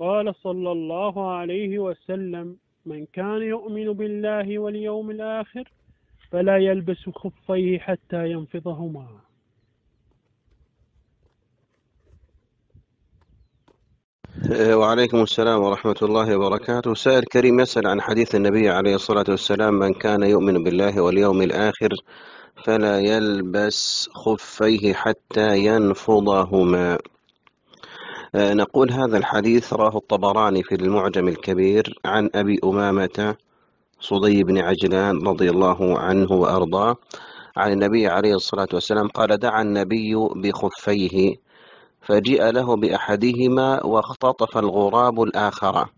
قال صلى الله عليه وسلم من كان يؤمن بالله واليوم الآخر فلا يلبس خفيه حتى ينفضهما أه، وعليكم السلام ورحمة الله وبركاته سائل كريم يسأل عن حديث النبي عليه الصلاة والسلام من كان يؤمن بالله واليوم الآخر فلا يلبس خفيه حتى ينفضهما آه، نقول هذا الحديث راه الطبراني في المعجم الكبير عن أبي أمامة صدي بن عجلان رضي الله عنه وأرضاه عن النبي عليه الصلاة والسلام قال دعا النبي بخفيه فجيء له بأحدهما واختطف الغراب الآخر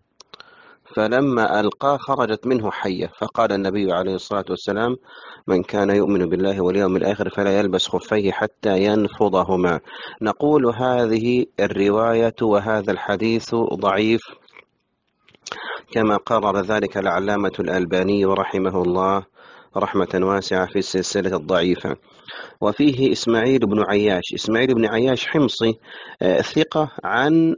فلما ألقاه خرجت منه حية فقال النبي عليه الصلاة والسلام من كان يؤمن بالله واليوم الآخر فلا يلبس خفيه حتى ينفضهما نقول هذه الرواية وهذا الحديث ضعيف كما قرر ذلك العلامة الألباني رحمه الله رحمة واسعة في السلسلة الضعيفة وفيه إسماعيل بن عياش إسماعيل بن عياش حمصي آه، ثقة عن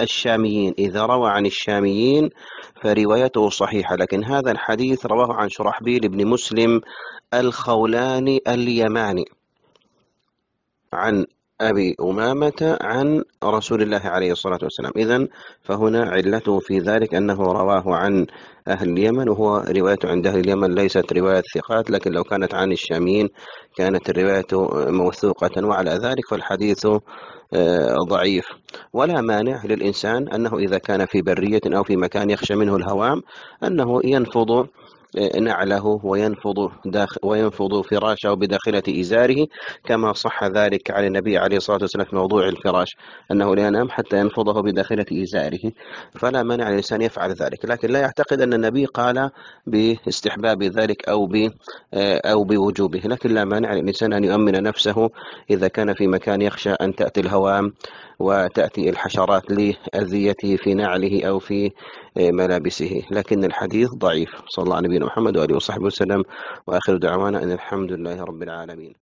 الشاميين إذا روى عن الشاميين فروايته صحيحة لكن هذا الحديث رواه عن شرحبيل بن مسلم الخولاني اليماني عن أبي أمامة عن رسول الله عليه الصلاة والسلام إذا فهنا علته في ذلك أنه رواه عن أهل اليمن وهو رواية عند أهل اليمن ليست رواية ثقات لكن لو كانت عن الشاميين كانت الرواية موثوقة وعلى ذلك فالحديث آه، ضعيف ولا مانع للإنسان أنه إذا كان في برية أو في مكان يخشى منه الهوام أنه ينفض نعله وينفض داخل وينفض فراشه بداخلة إزاره كما صح ذلك عن النبي عليه الصلاة والسلام في موضوع الفراش أنه لا ينام حتى ينفضه بداخلة إزاره فلا مانع للإنسان يفعل ذلك لكن لا يعتقد أن النبي قال باستحباب ذلك أو ب أو بوجوبه لكن لا مانع للإنسان أن يؤمن نفسه إذا كان في مكان يخشى أن تأتي الهوام وتأتي الحشرات لأذيته في نعله أو في ملابسه لكن الحديث ضعيف صلى الله عليه نبينا محمد وآله وصحبه وسلم وآخر دعوانا أن الحمد لله رب العالمين